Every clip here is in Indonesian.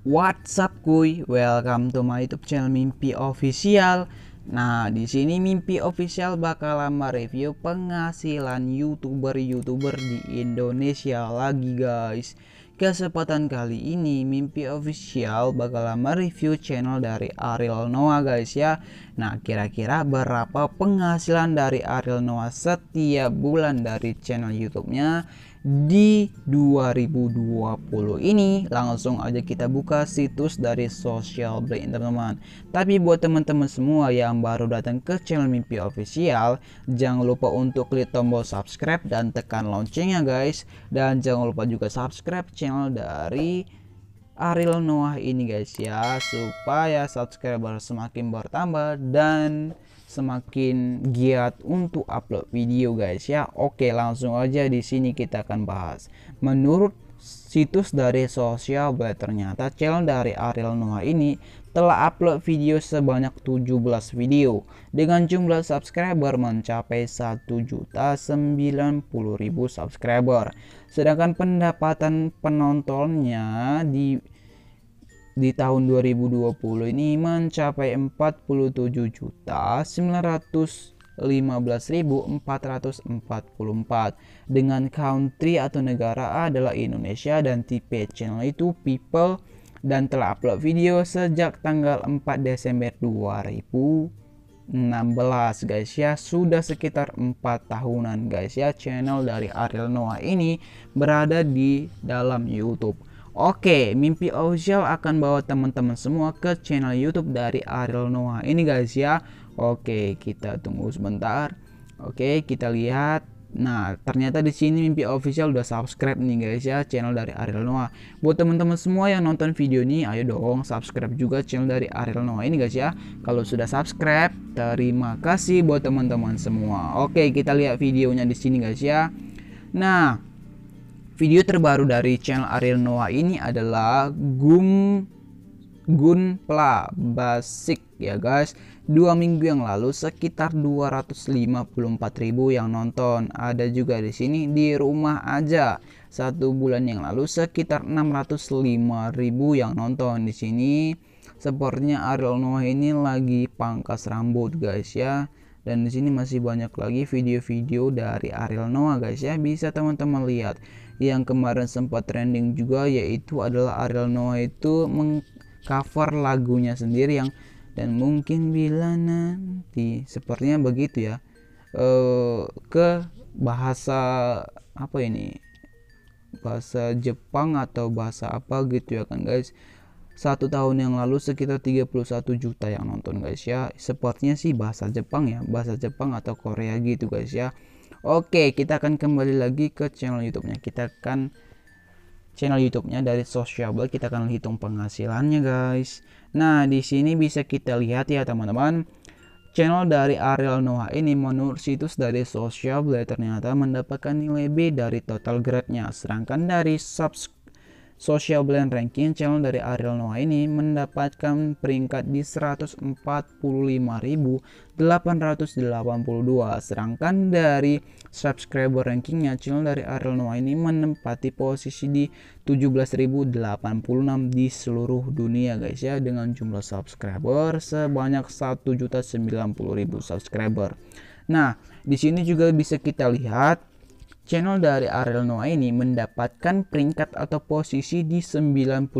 What's up kuy, welcome to my YouTube channel Mimpi Official. Nah, di sini Mimpi Official bakalan mereview penghasilan YouTuber-YouTuber di Indonesia lagi, guys. Kesempatan kali ini Mimpi Official bakalan mereview channel dari Ariel Noah, guys ya. Nah, kira-kira berapa penghasilan dari Ariel Noah setiap bulan dari channel YouTube-nya? di 2020 ini langsung aja kita buka situs dari Social Blade teman-teman tapi buat teman-teman semua yang baru datang ke channel mimpi official jangan lupa untuk klik tombol subscribe dan tekan loncengnya guys dan jangan lupa juga subscribe channel dari Ariel Noah ini guys ya supaya subscriber semakin bertambah dan semakin giat untuk upload video guys ya. Oke, langsung aja di sini kita akan bahas. Menurut situs dari sosial web ternyata channel dari Ariel Noah ini telah upload video sebanyak 17 video dengan jumlah subscriber mencapai 1.090.000 subscriber sedangkan pendapatan penontonnya di di tahun 2020 ini mencapai 47.915.444 dengan country atau negara adalah Indonesia dan tipe channel itu people dan telah upload video sejak tanggal 4 Desember 2016 guys ya sudah sekitar 4 tahunan guys ya channel dari Ariel Noah ini berada di dalam YouTube Oke, mimpi official akan bawa teman-teman semua ke channel YouTube dari Ariel Noah ini guys ya. Oke, kita tunggu sebentar. Oke, kita lihat. Nah, ternyata di sini mimpi official udah subscribe nih guys ya channel dari Ariel Noah. Buat teman-teman semua yang nonton video ini, ayo dong subscribe juga channel dari Ariel Noah ini guys ya. Kalau sudah subscribe, terima kasih buat teman-teman semua. Oke, kita lihat videonya di sini guys ya. Nah, Video terbaru dari channel Ariel Noah ini adalah Gun Gunpla Basic ya guys. Dua minggu yang lalu sekitar 254.000 yang nonton. Ada juga di sini di rumah aja. Satu bulan yang lalu sekitar 605.000 yang nonton di sini. Sepertinya Ariel Noah ini lagi pangkas rambut guys ya dan di sini masih banyak lagi video-video dari Ariel Noah guys ya bisa teman-teman lihat yang kemarin sempat trending juga yaitu adalah Ariel Noah itu mengcover lagunya sendiri yang dan mungkin bila nanti sepertinya begitu ya eh, ke bahasa apa ini bahasa Jepang atau bahasa apa gitu ya kan guys satu tahun yang lalu sekitar 31 juta yang nonton guys ya sepertinya sih bahasa Jepang ya bahasa Jepang atau Korea gitu guys ya Oke, kita akan kembali lagi ke channel YouTube-nya. Kita akan channel YouTube-nya dari Sociable, kita akan hitung penghasilannya, guys. Nah, di sini bisa kita lihat ya, teman-teman. Channel dari Ariel Noah ini menurut situs dari Sociable ternyata mendapatkan nilai B dari total grade-nya, sedangkan dari subscribe Social Blend Ranking channel dari Ariel Noah ini mendapatkan peringkat di 145.882 sedangkan dari subscriber rankingnya channel dari Ariel Noah ini menempati posisi di 17.086 di seluruh dunia guys ya dengan jumlah subscriber sebanyak 1.090.000 subscriber. Nah, di sini juga bisa kita lihat channel dari Ariel Noah ini mendapatkan peringkat atau posisi di 90.045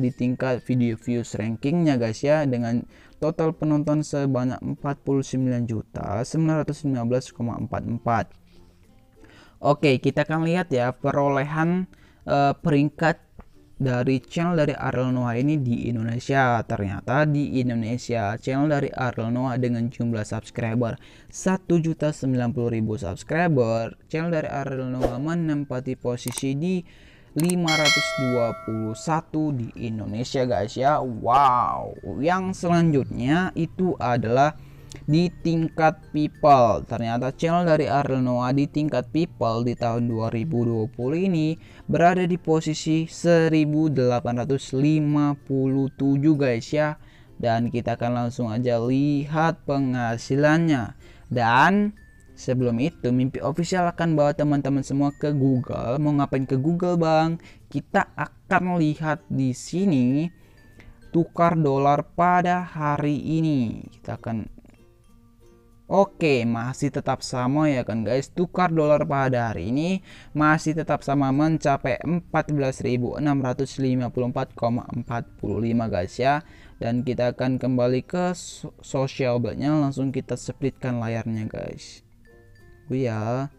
di tingkat video views rankingnya guys ya dengan total penonton sebanyak 49.915,44 Oke kita akan lihat ya perolehan uh, peringkat dari channel dari Ariel Noah ini di Indonesia. Ternyata di Indonesia channel dari Ariel Noah dengan jumlah subscriber 1.090.000 subscriber, channel dari Ariel Noah menempati posisi di 521 di Indonesia guys ya. Wow. Yang selanjutnya itu adalah di tingkat people. Ternyata channel dari Ariel Noah di tingkat people di tahun 2020 ini berada di posisi 1857 guys ya. Dan kita akan langsung aja lihat penghasilannya. Dan Sebelum itu, mimpi official akan bawa teman-teman semua ke Google. Mau ngapain ke Google, Bang? Kita akan lihat di sini tukar dolar pada hari ini. Kita akan Oke, masih tetap sama ya kan guys. Tukar dolar pada hari ini masih tetap sama mencapai 14.654,45 guys ya. Dan kita akan kembali ke social banknya langsung kita splitkan layarnya guys. Oh ya.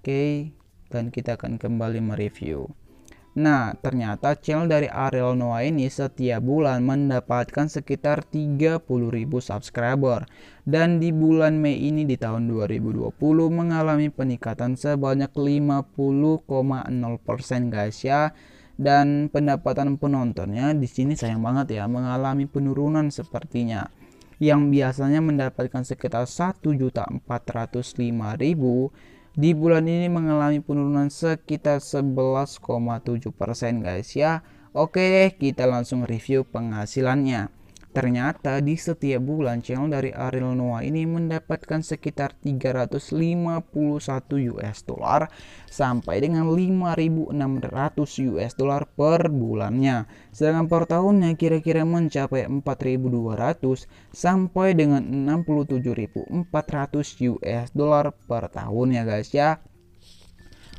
Oke, dan kita akan kembali mereview. Nah, ternyata channel dari Ariel Noah ini setiap bulan mendapatkan sekitar 30.000 subscriber. Dan di bulan Mei ini di tahun 2020 mengalami peningkatan sebanyak 50,0% guys ya. Dan pendapatan penontonnya di sini sayang banget ya mengalami penurunan sepertinya yang biasanya mendapatkan sekitar 1.405.000 di bulan ini mengalami penurunan sekitar 11,7% guys ya. Oke deh, kita langsung review penghasilannya. Ternyata di setiap bulan channel dari Ariel Noah ini mendapatkan sekitar 351 US dollar sampai dengan 5600 US dollar per bulannya. Sedangkan per tahunnya kira-kira mencapai 4200 sampai dengan 67400 US dollar per tahun ya guys ya.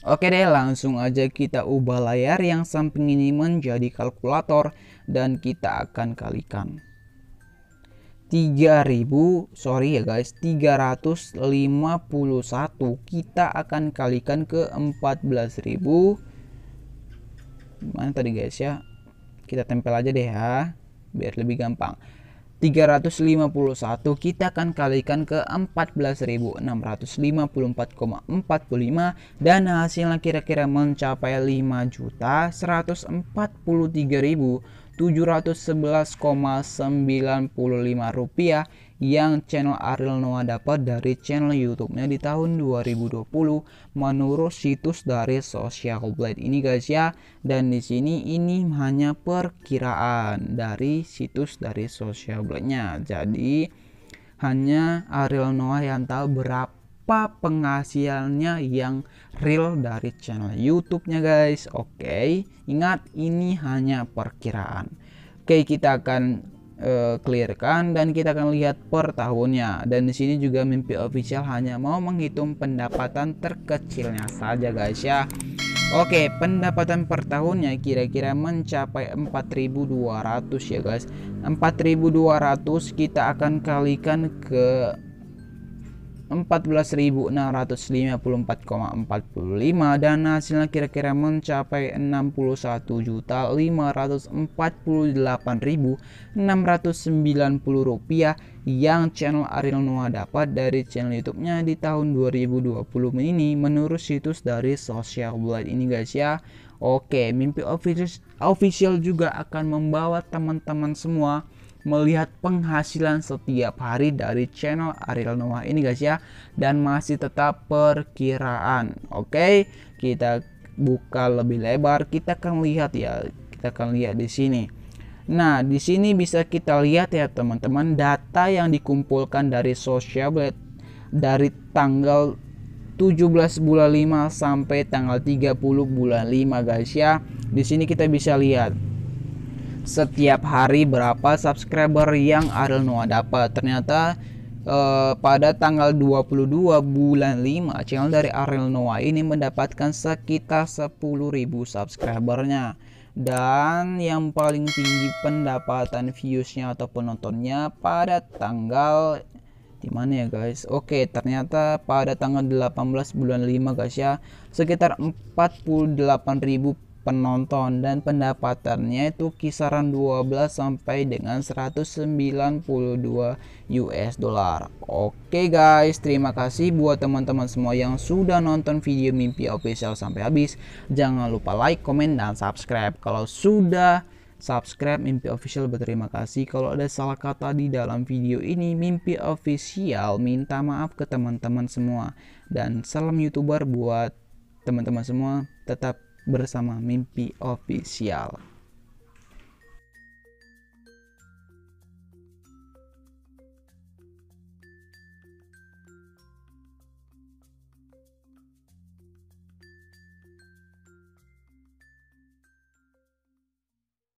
Oke deh langsung aja kita ubah layar yang samping ini menjadi kalkulator dan kita akan kalikan. 3000 sorry ya guys 351 kita akan kalikan ke 14.000 mana tadi guys ya kita tempel aja deh ya biar lebih gampang 351 kita akan kalikan ke 14.654,45 dan hasilnya kira-kira mencapai 5.143.000 711,95 rupiah yang channel Ariel Noah dapat dari channel YouTube-nya di tahun 2020 menurut situs dari Social Blade ini guys ya dan di sini ini hanya perkiraan dari situs dari Social Blade-nya jadi hanya Ariel Noah yang tahu berapa apa penghasilannya yang real dari channel YouTube-nya guys. Oke, okay. ingat ini hanya perkiraan. Oke, okay, kita akan uh, clearkan dan kita akan lihat per tahunnya. Dan di sini juga mimpi official hanya mau menghitung pendapatan terkecilnya saja guys ya. Oke, pendapatan per tahunnya kira-kira mencapai 4.200 ya guys. 4.200 kita akan kalikan ke 14.654,45 dan hasilnya kira-kira mencapai 61.548.690 rupiah yang channel Ariel Noah dapat dari channel YouTube-nya di tahun 2020 ini menurut situs dari Social Blade ini guys ya. Oke, mimpi official juga akan membawa teman-teman semua melihat penghasilan setiap hari dari channel Ariel Noah ini guys ya dan masih tetap perkiraan oke kita buka lebih lebar kita akan lihat ya kita akan lihat di sini Nah, di sini bisa kita lihat ya teman-teman data yang dikumpulkan dari Social Blade dari tanggal 17 bulan 5 sampai tanggal 30 bulan 5 guys ya. Di sini kita bisa lihat setiap hari berapa subscriber yang Ariel Noah dapat. Ternyata eh, pada tanggal 22 bulan 5 channel dari Ariel Noah ini mendapatkan sekitar 10.000 subscribernya. Dan yang paling tinggi pendapatan viewsnya atau penontonnya pada tanggal di mana ya guys Oke ternyata pada tanggal 18 bulan 5 guys ya sekitar 48.000 penonton dan pendapatannya itu kisaran 12 sampai dengan 192 US dollar. Oke guys, terima kasih buat teman-teman semua yang sudah nonton video mimpi official sampai habis. Jangan lupa like, komen dan subscribe. Kalau sudah subscribe Mimpi Official berterima kasih kalau ada salah kata di dalam video ini Mimpi Official minta maaf ke teman-teman semua dan salam youtuber buat teman-teman semua tetap bersama Mimpi Official.